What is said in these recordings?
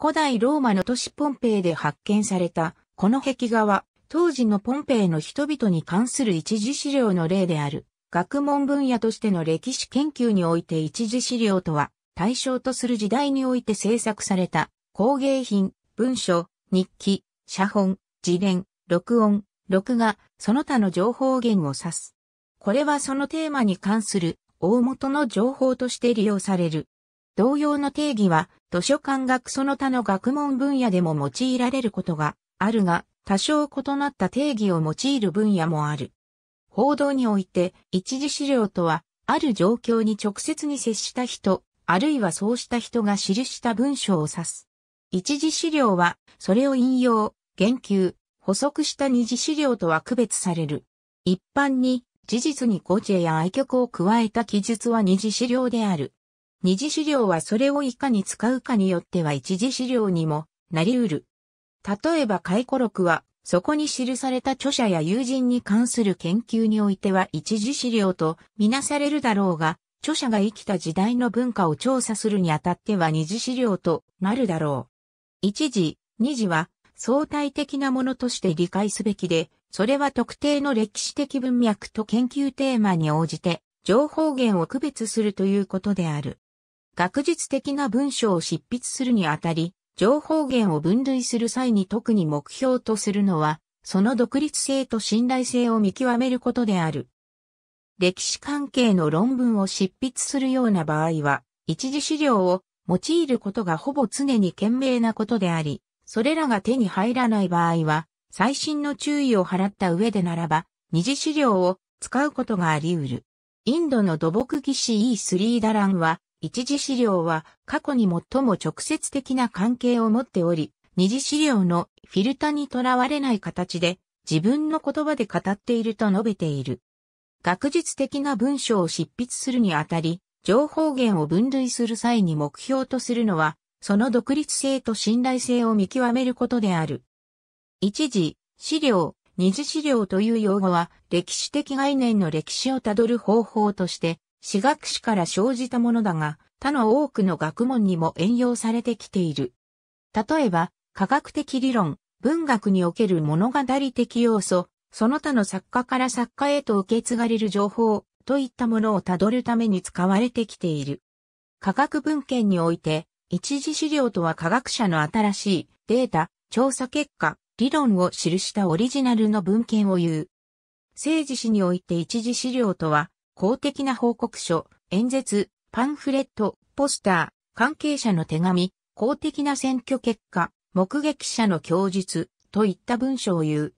古代ローマの都市ポンペイで発見された、この壁画は、当時のポンペイの人々に関する一次資料の例である。学問分野としての歴史研究において一次資料とは、対象とする時代において制作された工芸品、文書、日記、写本、自伝、録音、録画、その他の情報源を指す。これはそのテーマに関する大元の情報として利用される。同様の定義は、図書館学その他の学問分野でも用いられることがあるが、多少異なった定義を用いる分野もある。報道において、一次資料とは、ある状況に直接に接した人、あるいはそうした人が記した文章を指す。一次資料は、それを引用、言及、補足した二次資料とは区別される。一般に、事実に誤字や愛曲を加えた記述は二次資料である。二次資料はそれをいかに使うかによっては一次資料にもなり得る。例えば回顧録は、そこに記された著者や友人に関する研究においては一次資料とみなされるだろうが、著者が生きた時代の文化を調査するにあたっては二次資料となるだろう。一次、二次は相対的なものとして理解すべきで、それは特定の歴史的文脈と研究テーマに応じて情報源を区別するということである。学術的な文章を執筆するにあたり、情報源を分類する際に特に目標とするのは、その独立性と信頼性を見極めることである。歴史関係の論文を執筆するような場合は、一次資料を用いることがほぼ常に賢明なことであり、それらが手に入らない場合は、最新の注意を払った上でならば、二次資料を使うことがあり得る。インドの土木技師 E3 ダランは、一次資料は過去に最も直接的な関係を持っており、二次資料のフィルタにとらわれない形で自分の言葉で語っていると述べている。学術的な文章を執筆するにあたり、情報源を分類する際に目標とするのは、その独立性と信頼性を見極めることである。一次、資料、二次資料という用語は、歴史的概念の歴史をたどる方法として、私学史から生じたものだが、他の多くの学問にも援用されてきている。例えば、科学的理論、文学における物語的要素、その他の作家から作家へと受け継がれる情報といったものをたどるために使われてきている。科学文献において、一次資料とは科学者の新しいデータ、調査結果、理論を記したオリジナルの文献を言う。政治史において一次資料とは、公的な報告書、演説、パンフレット、ポスター、関係者の手紙、公的な選挙結果、目撃者の供述、といった文章を言う。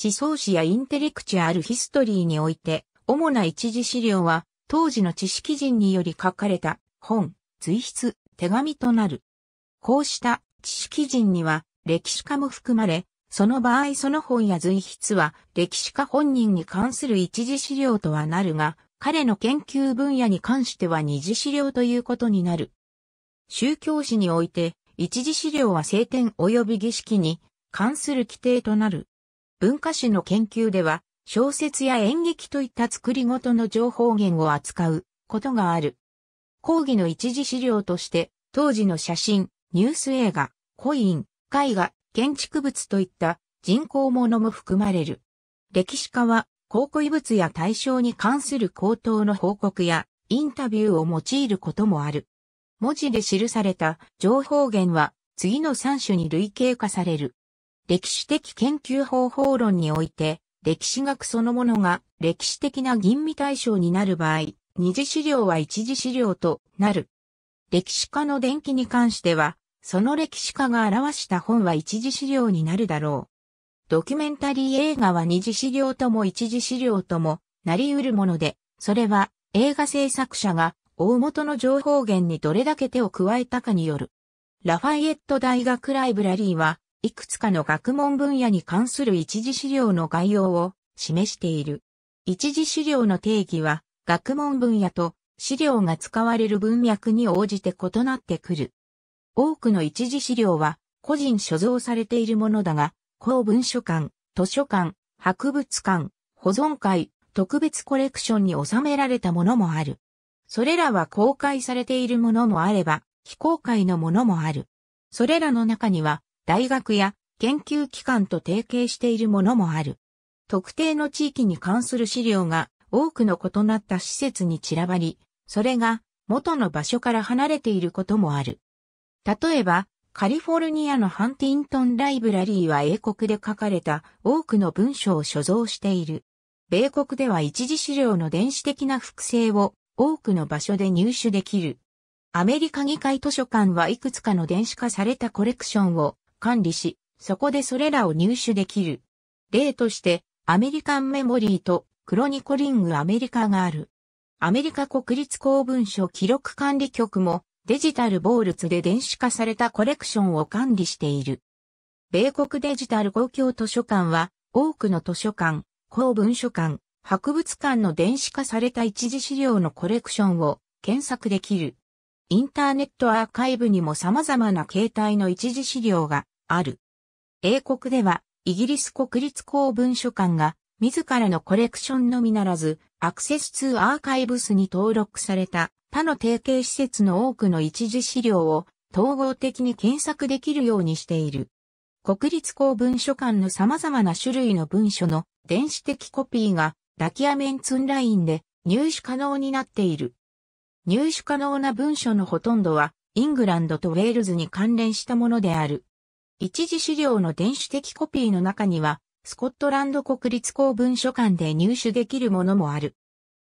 思想史やインテレクチュアルヒストリーにおいて、主な一次資料は、当時の知識人により書かれた本、随筆、手紙となる。こうした知識人には歴史家も含まれ、その場合その本や随筆は歴史家本人に関する一次資料とはなるが、彼の研究分野に関しては二次資料ということになる。宗教史において、一次資料は聖典及び儀式に関する規定となる。文化史の研究では、小説や演劇といった作りごとの情報源を扱うことがある。講義の一次資料として、当時の写真、ニュース映画、コイン、絵画、建築物といった人工物も含まれる。歴史家は考古遺物や対象に関する口頭の報告やインタビューを用いることもある。文字で記された情報源は次の3種に類型化される。歴史的研究方法論において、歴史学そのものが歴史的な吟味対象になる場合、二次資料は一次資料となる。歴史家の伝記に関しては、その歴史家が表した本は一次資料になるだろう。ドキュメンタリー映画は二次資料とも一次資料ともなり得るもので、それは映画制作者が大元の情報源にどれだけ手を加えたかによる。ラファイエット大学ライブラリーはいくつかの学問分野に関する一次資料の概要を示している。一次資料の定義は学問分野と資料が使われる文脈に応じて異なってくる。多くの一次資料は個人所蔵されているものだが、公文書館、図書館、博物館、保存会、特別コレクションに収められたものもある。それらは公開されているものもあれば、非公開のものもある。それらの中には、大学や研究機関と提携しているものもある。特定の地域に関する資料が多くの異なった施設に散らばり、それが元の場所から離れていることもある。例えば、カリフォルニアのハンティントンライブラリーは英国で書かれた多くの文章を所蔵している。米国では一次資料の電子的な複製を多くの場所で入手できる。アメリカ議会図書館はいくつかの電子化されたコレクションを管理し、そこでそれらを入手できる。例として、アメリカンメモリーとクロニコリングアメリカがある。アメリカ国立公文書記録管理局もデジタルボールツで電子化されたコレクションを管理している。米国デジタル公共図書館は、多くの図書館、公文書館、博物館の電子化された一次資料のコレクションを検索できる。インターネットアーカイブにも様々な形態の一次資料がある。英国では、イギリス国立公文書館が、自らのコレクションのみならず、アクセス2アーカイブスに登録された他の提携施設の多くの一次資料を統合的に検索できるようにしている。国立公文書館の様々な種類の文書の電子的コピーがダキアメンツンラインで入手可能になっている。入手可能な文書のほとんどはイングランドとウェールズに関連したものである。一次資料の電子的コピーの中には、スコットランド国立公文書館で入手できるものもある。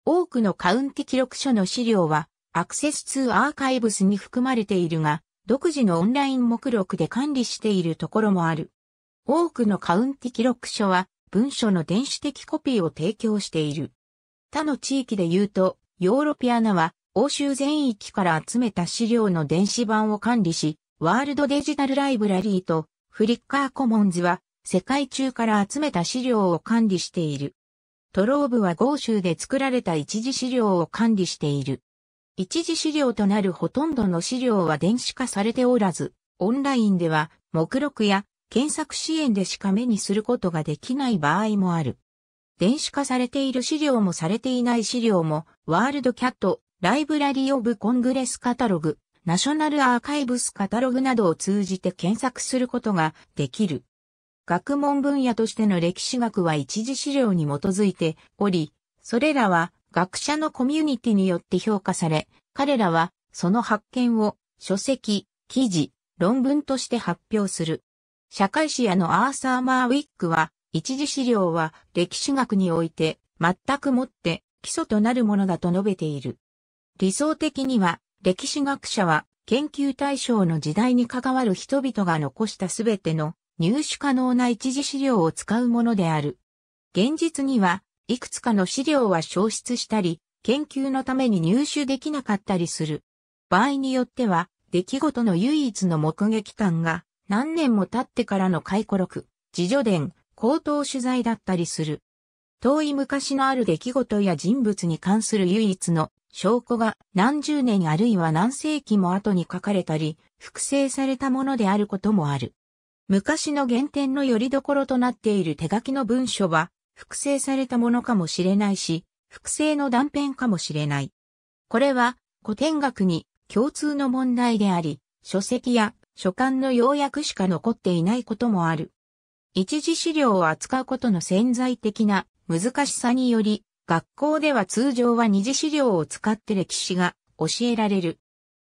多くのカウンティ記録書の資料はアクセス2アーカイブスに含まれているが、独自のオンライン目録で管理しているところもある。多くのカウンティ記録書は文書の電子的コピーを提供している。他の地域で言うと、ヨーロピアナは欧州全域から集めた資料の電子版を管理し、ワールドデジタルライブラリーとフリッカーコモンズは世界中から集めた資料を管理している。トローブは豪州で作られた一次資料を管理している。一次資料となるほとんどの資料は電子化されておらず、オンラインでは目録や検索支援でしか目にすることができない場合もある。電子化されている資料もされていない資料も、ワールドキャット、ライブラリーオブコングレスカタログ、ナショナルアーカイブスカタログなどを通じて検索することができる。学問分野としての歴史学は一次資料に基づいており、それらは学者のコミュニティによって評価され、彼らはその発見を書籍、記事、論文として発表する。社会史やのアーサー・マーウィックは、一次資料は歴史学において全くもって基礎となるものだと述べている。理想的には歴史学者は研究対象の時代に関わる人々が残したすべての入手可能な一次資料を使うものである。現実にはいくつかの資料は消失したり、研究のために入手できなかったりする。場合によっては、出来事の唯一の目撃感が、何年も経ってからの回顧録、自助伝、口頭取材だったりする。遠い昔のある出来事や人物に関する唯一の証拠が何十年あるいは何世紀も後に書かれたり、複製されたものであることもある。昔の原点の拠り所となっている手書きの文書は、複製されたものかもしれないし、複製の断片かもしれない。これは古典学に共通の問題であり、書籍や書簡の要約しか残っていないこともある。一次資料を扱うことの潜在的な難しさにより、学校では通常は二次資料を使って歴史が教えられる。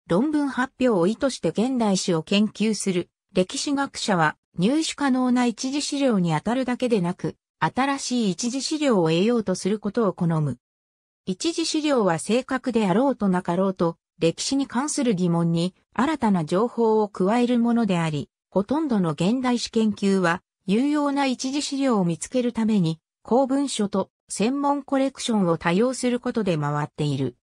論文発表を意図して現代史を研究する歴史学者は入手可能な一次資料に当たるだけでなく、新しい一次資料を得ようとすることを好む。一次資料は正確であろうとなかろうと、歴史に関する疑問に新たな情報を加えるものであり、ほとんどの現代史研究は、有用な一次資料を見つけるために、公文書と専門コレクションを多用することで回っている。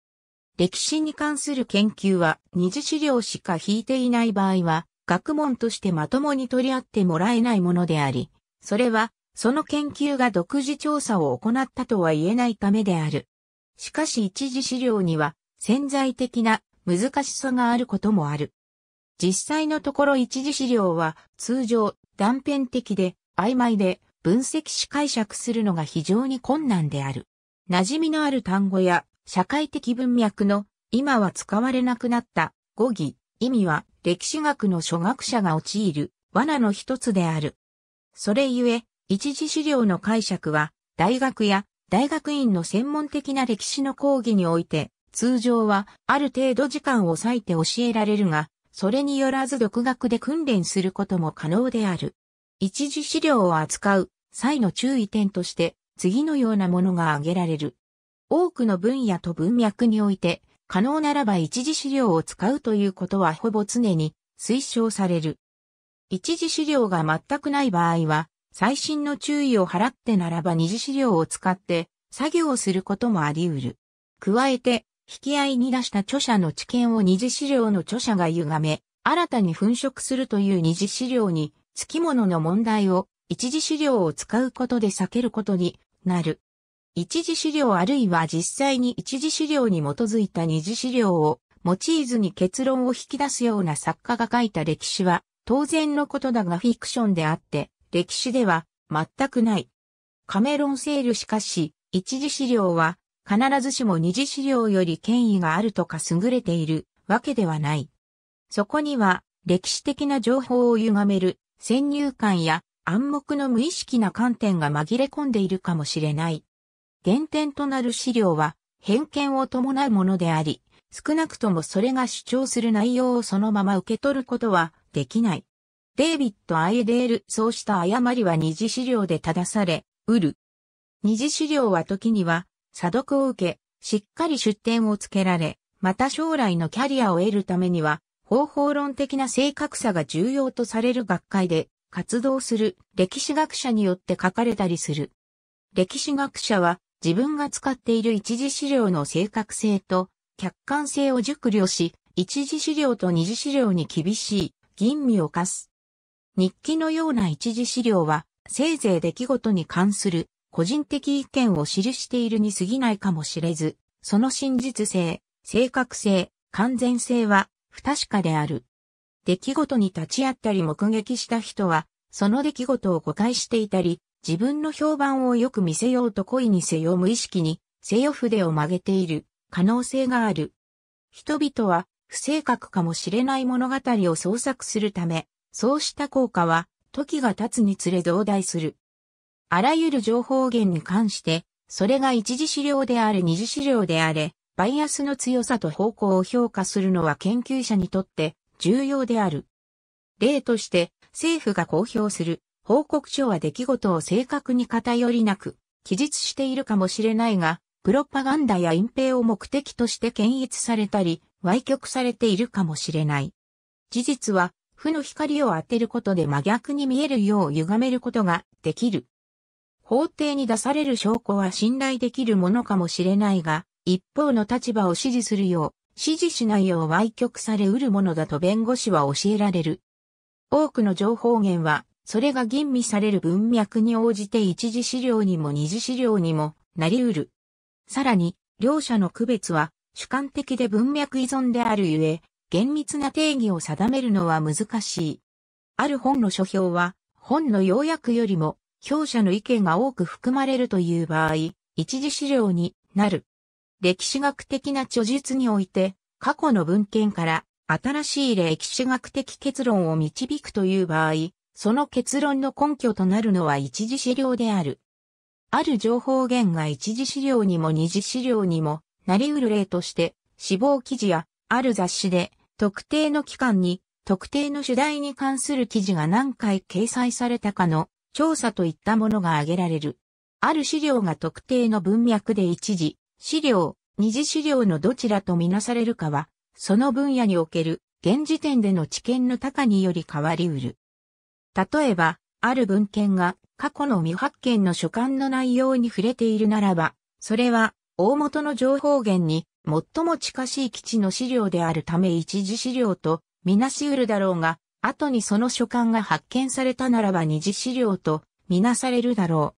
歴史に関する研究は二次資料しか引いていない場合は、学問としてまともに取り合ってもらえないものであり、それはその研究が独自調査を行ったとは言えないためである。しかし一次資料には潜在的な難しさがあることもある。実際のところ一次資料は通常断片的で曖昧で分析し解釈するのが非常に困難である。馴染みのある単語や社会的文脈の今は使われなくなった語義、意味は歴史学の初学者が陥る罠の一つである。それゆえ一次資料の解釈は、大学や大学院の専門的な歴史の講義において、通常はある程度時間を割いて教えられるが、それによらず独学で訓練することも可能である。一次資料を扱う際の注意点として、次のようなものが挙げられる。多くの分野と文脈において、可能ならば一次資料を使うということはほぼ常に推奨される。一次資料が全くない場合は、最新の注意を払ってならば二次資料を使って作業をすることもあり得る。加えて、引き合いに出した著者の知見を二次資料の著者が歪め、新たに粉飾するという二次資料に、付き物のの問題を一次資料を使うことで避けることになる。一次資料あるいは実際に一次資料に基づいた二次資料を用いずに結論を引き出すような作家が書いた歴史は当然のことだがフィクションであって歴史では全くない。カメロンセールしかし、一次資料は必ずしも二次資料より権威があるとか優れているわけではない。そこには歴史的な情報を歪める先入観や暗黙の無意識な観点が紛れ込んでいるかもしれない。原点となる資料は偏見を伴うものであり、少なくともそれが主張する内容をそのまま受け取ることはできない。デイビッド・アイデール、そうした誤りは二次資料で正され、うる。二次資料は時には、査読を受け、しっかり出典をつけられ、また将来のキャリアを得るためには、方法論的な正確さが重要とされる学会で活動する歴史学者によって書かれたりする。歴史学者は自分が使っている一次資料の正確性と客観性を熟慮し、一次資料と二次資料に厳しい吟味を課す。日記のような一時資料は、せいぜい出来事に関する個人的意見を記しているに過ぎないかもしれず、その真実性、正確性、完全性は不確かである。出来事に立ち会ったり目撃した人は、その出来事を誤解していたり、自分の評判をよく見せようと恋にせよ無意識に、せよ筆を曲げている可能性がある。人々は不正確かもしれない物語を創作するため、そうした効果は、時が経つにつれ増大する。あらゆる情報源に関して、それが一次資料である二次資料であれ、バイアスの強さと方向を評価するのは研究者にとって重要である。例として、政府が公表する報告書は出来事を正確に偏りなく、記述しているかもしれないが、プロパガンダや隠蔽を目的として検閲されたり、歪曲されているかもしれない。事実は、負の光を当てることで真逆に見えるよう歪めることができる。法廷に出される証拠は信頼できるものかもしれないが、一方の立場を支持するよう、支持しないよう歪曲されうるものだと弁護士は教えられる。多くの情報源は、それが吟味される文脈に応じて一次資料にも二次資料にもなり得る。さらに、両者の区別は主観的で文脈依存であるゆえ、厳密な定義を定めるのは難しい。ある本の書評は、本の要約よりも、評者の意見が多く含まれるという場合、一時資料になる。歴史学的な著述において、過去の文献から新しい歴史学的結論を導くという場合、その結論の根拠となるのは一時資料である。ある情報源が一時資料にも二次資料にもなり得る例として、死亡記事やある雑誌で特定の期間に特定の主題に関する記事が何回掲載されたかの調査といったものが挙げられる。ある資料が特定の文脈で一時、資料、二次資料のどちらとみなされるかは、その分野における現時点での知見の高により変わりうる。例えば、ある文献が過去の未発見の書簡の内容に触れているならば、それは大元の情報源に最も近しい基地の資料であるため一次資料とみなし得るだろうが、後にその書簡が発見されたならば二次資料とみなされるだろ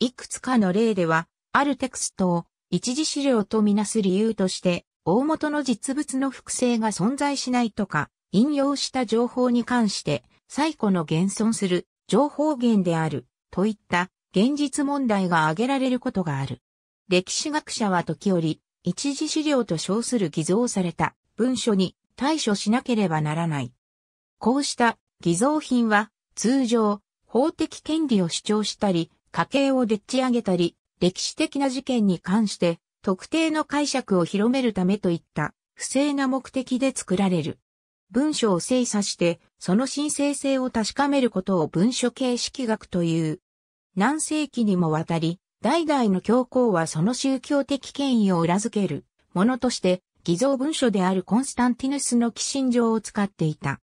う。いくつかの例では、あるテクストを一次資料とみなす理由として、大元の実物の複製が存在しないとか、引用した情報に関して、最古の現存する情報源である、といった現実問題が挙げられることがある。歴史学者は時折、一時資料と称する偽造された文書に対処しなければならない。こうした偽造品は通常法的権利を主張したり、家計をでっち上げたり、歴史的な事件に関して特定の解釈を広めるためといった不正な目的で作られる。文書を精査してその申請性を確かめることを文書形式学という。何世紀にもわたり代々の教皇はその宗教的権威を裏付けるものとして、偽造文書であるコンスタンティヌスの寄進状を使っていた。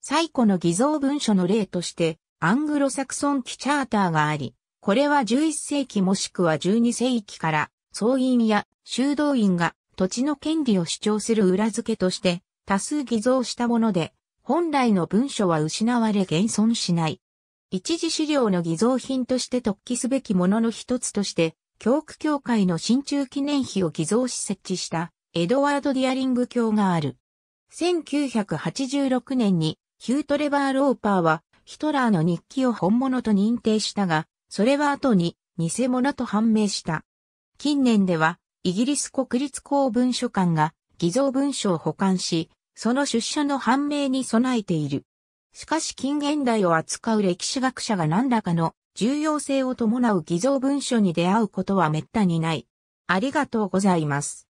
最古の偽造文書の例として、アングロサクソン期チャーターがあり、これは11世紀もしくは12世紀から、総員や修道院が土地の権利を主張する裏付けとして、多数偽造したもので、本来の文書は失われ現存しない。一時資料の偽造品として突起すべきものの一つとして、教区協会の新中記念碑を偽造し設置したエドワード・ディアリング卿がある。1986年にヒュートレバー・ローパーはヒトラーの日記を本物と認定したが、それは後に偽物と判明した。近年ではイギリス国立公文書館が偽造文書を保管し、その出社の判明に備えている。しかし近現代を扱う歴史学者が何らかの重要性を伴う偽造文書に出会うことは滅多にない。ありがとうございます。